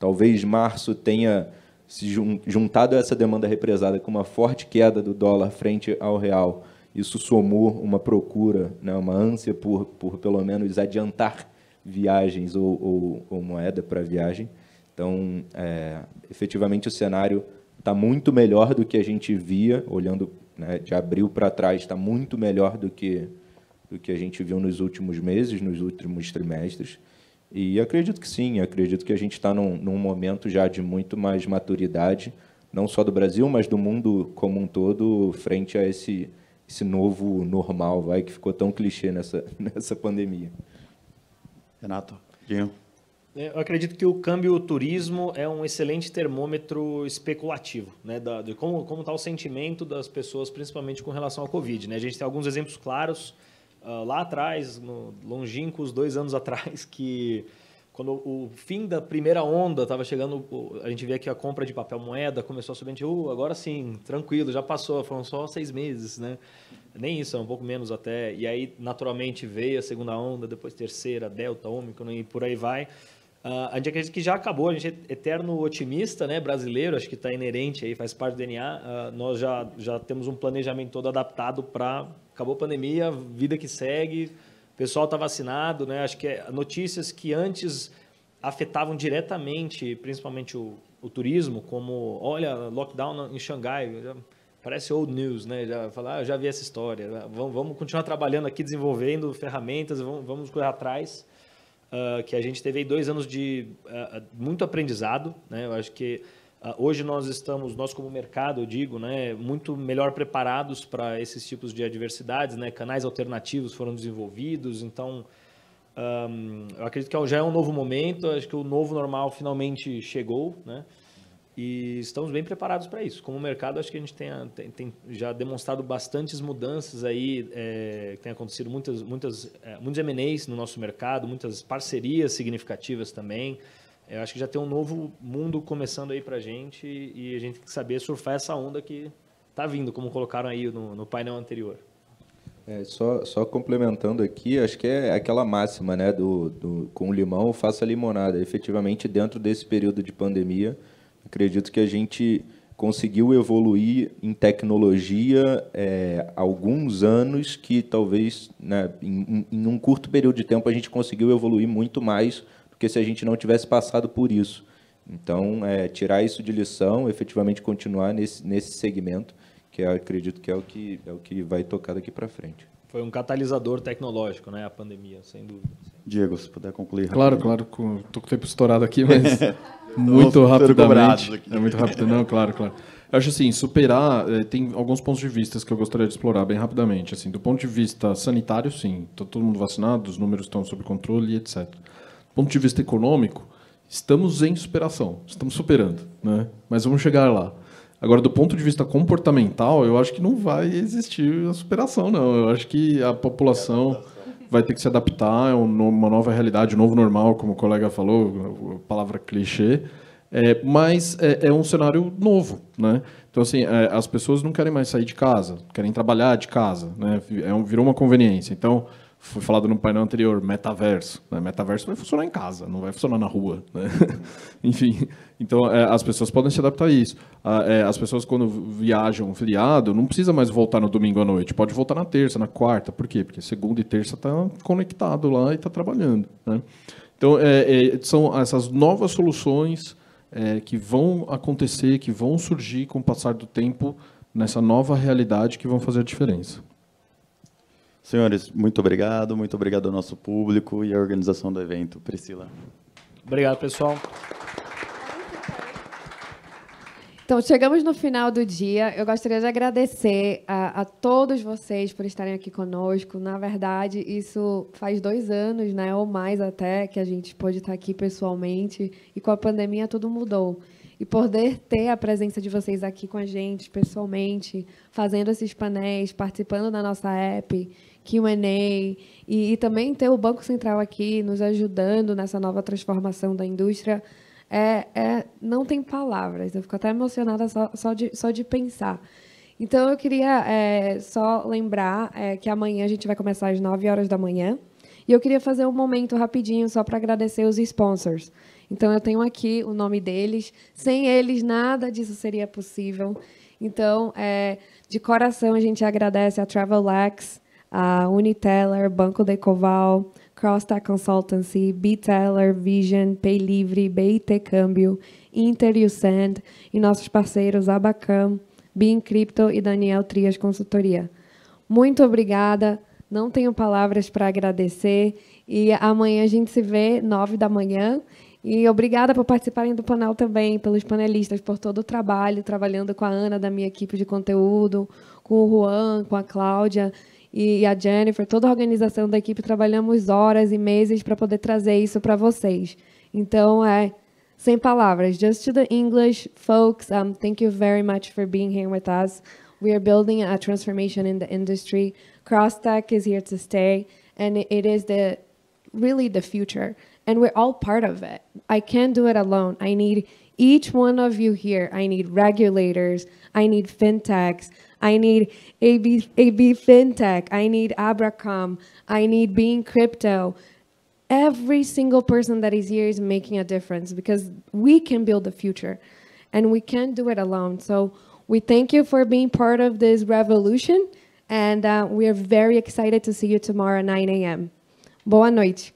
Talvez março tenha se juntado a essa demanda represada com uma forte queda do dólar frente ao real isso somou uma procura, né, uma ânsia por, por pelo menos adiantar viagens ou, ou, ou moeda para viagem. Então, é, efetivamente, o cenário está muito melhor do que a gente via, olhando né, de abril para trás, está muito melhor do que, do que a gente viu nos últimos meses, nos últimos trimestres. E acredito que sim, acredito que a gente está num, num momento já de muito mais maturidade, não só do Brasil, mas do mundo como um todo, frente a esse esse novo normal, vai, que ficou tão clichê nessa, <laughs> nessa pandemia. Renato, Dinho. É, eu acredito que o câmbio turismo é um excelente termômetro especulativo, né? Da, de como está o sentimento das pessoas, principalmente com relação à Covid. Né? A gente tem alguns exemplos claros uh, lá atrás, no, longínquos, dois anos <laughs> atrás, que quando o fim da primeira onda estava chegando, a gente via que a compra de papel moeda começou a subir, a gente, uh, agora sim, tranquilo, já passou, foram só seis meses, né? Nem isso, é um pouco menos até. E aí, naturalmente, veio a segunda onda, depois terceira, delta, ômicron e por aí vai. Uh, a gente acredita que já acabou, a gente é eterno otimista, né, brasileiro, acho que está inerente aí, faz parte do DNA. Uh, ah, nós já, já temos um planejamento todo adaptado para, acabou a pandemia, vida que segue, o pessoal está vacinado, né? Acho que é notícias que antes afetavam diretamente, principalmente o, o turismo, como, olha, lockdown em Xangai, já, parece old news, né? Já falar, ah, já vi essa história. Vamos, vamos, continuar trabalhando aqui, desenvolvendo ferramentas, vamos, vamos correr atrás. Uh, que a gente teve aí dois anos de uh, muito aprendizado, né? Eu acho que ah, hoje nós estamos, nós como mercado, eu digo, né, muito melhor preparados para esses tipos de adversidades, né? Canais alternativos foram desenvolvidos, então um, eu acredito que já é um novo momento, acho que o novo normal finalmente chegou, né? E estamos bem preparados para isso. Como mercado, acho que a gente tem, tem, tem já demonstrado bastantes mudanças aí, é, tem acontecido muitas, muitas, é, muitos M&As no nosso mercado, muitas parcerias significativas também eu acho que já tem um novo mundo começando aí pra gente e a gente tem que saber surfar essa onda que tá vindo, como colocaram aí no, no painel anterior. É, só, só complementando aqui, acho que é aquela máxima, né, do, do com limão faça limonada. Efetivamente, dentro desse período de pandemia, acredito que a gente conseguiu evoluir em tecnologia é, alguns anos que talvez, né, em, em um curto período de tempo, a gente conseguiu evoluir muito mais porque se a gente não tivesse passado por isso. Então, é, tirar isso de lição, efetivamente continuar nesse, nesse segmento, que eu acredito que é o que, é o que vai tocar daqui para frente. Foi um catalisador tecnológico, né, a pandemia, sem dúvida. Diego, se puder concluir. Claro, claro, estou com o tempo estourado aqui, mas <laughs> muito rapidamente. Aqui. É muito rápido, não, claro, claro. Eu acho assim, superar, eh, tem alguns pontos de vista que eu gostaria de explorar bem rapidamente. Assim, do ponto de vista sanitário, sim, está todo mundo vacinado, os números estão sob controle, etc ponto de vista econômico, estamos em superação, estamos superando, né? Mas vamos chegar lá. Agora, do ponto de vista comportamental, eu acho que não vai existir a superação, não. Eu acho que a população vai ter que se adaptar a é uma nova realidade, um novo normal, como o colega falou, palavra clichê. É, mas é, é, um cenário novo, né? Então, assim, é, as pessoas não querem mais sair de casa, querem trabalhar de casa, né? É um, virou uma conveniência. Então, foi falado no painel anterior, metaverso. Né? Metaverso vai funcionar em casa, não vai funcionar na rua. Né? <laughs> Enfim, então é, as pessoas podem se adaptar a isso. Ah, é, as pessoas, quando viajam feriado, não precisa mais voltar no domingo à noite, pode voltar na terça, na quarta. Por quê? Porque segunda e terça está conectado lá e está trabalhando. Né? Então, é, é, são essas novas soluções é, que vão acontecer, que vão surgir com o passar do tempo nessa nova realidade que vão fazer a diferença. Senhores, muito obrigado, muito obrigado ao nosso público e à organização do evento. Priscila. Obrigado, pessoal. Então, chegamos no final do dia. Eu gostaria de agradecer a, a, todos vocês por estarem aqui conosco. Na verdade, isso faz dois anos, né, ou mais até, que a gente pôde estar aqui pessoalmente. E com a pandemia, tudo mudou. E poder ter a presença de vocês aqui com a gente, pessoalmente, fazendo esses painéis, participando da nossa app QA e, e também ter o Banco Central aqui nos ajudando nessa nova transformação da indústria. É, é, não tem palavras, eu fico até emocionada só, só, de, só de pensar. Então, eu queria é, só lembrar é, que amanhã a gente vai começar às 9 horas da manhã. E eu queria fazer um momento rapidinho só para agradecer os sponsors. Então, eu tenho aqui o nome deles. Sem eles, nada disso seria possível. Então, é, de coração, a gente agradece a Travelax, a Uniteller, Banco de Ecoval, Crosta Consultancy, B-Teller, Vision, Pay Livre, BIT Câmbio, Inter e e nossos parceiros Abacam, Bean Crypto e Daniel Trias Consultoria. Muito obrigada, não tenho palavras para agradecer e amanhã a gente se vê, nove da manhã. E obrigada por participarem do painel também, pelos panelistas, por todo o trabalho, trabalhando com a Ana, da minha equipe de conteúdo, com o Juan, com a Cláudia e a Jennifer, toda a organização da equipe, trabalhamos horas e meses para poder trazer isso para vocês. Então, é sem palavras. Just to the English folks, um, thank you very much for being here with us. We are building a transformation in the industry. CrossTech is here to stay, and it is the really the future. And we're all part of it. I can't do it alone. I need each one of you here. I need regulators. I need fintechs. I need AB, AB FinTech. I need Abracom. I need Being Crypto. Every single person that is here is making a difference because we can build the future and we can't do it alone. So we thank you for being part of this revolution and uh, we are very excited to see you tomorrow 9 a.m. Boa noite.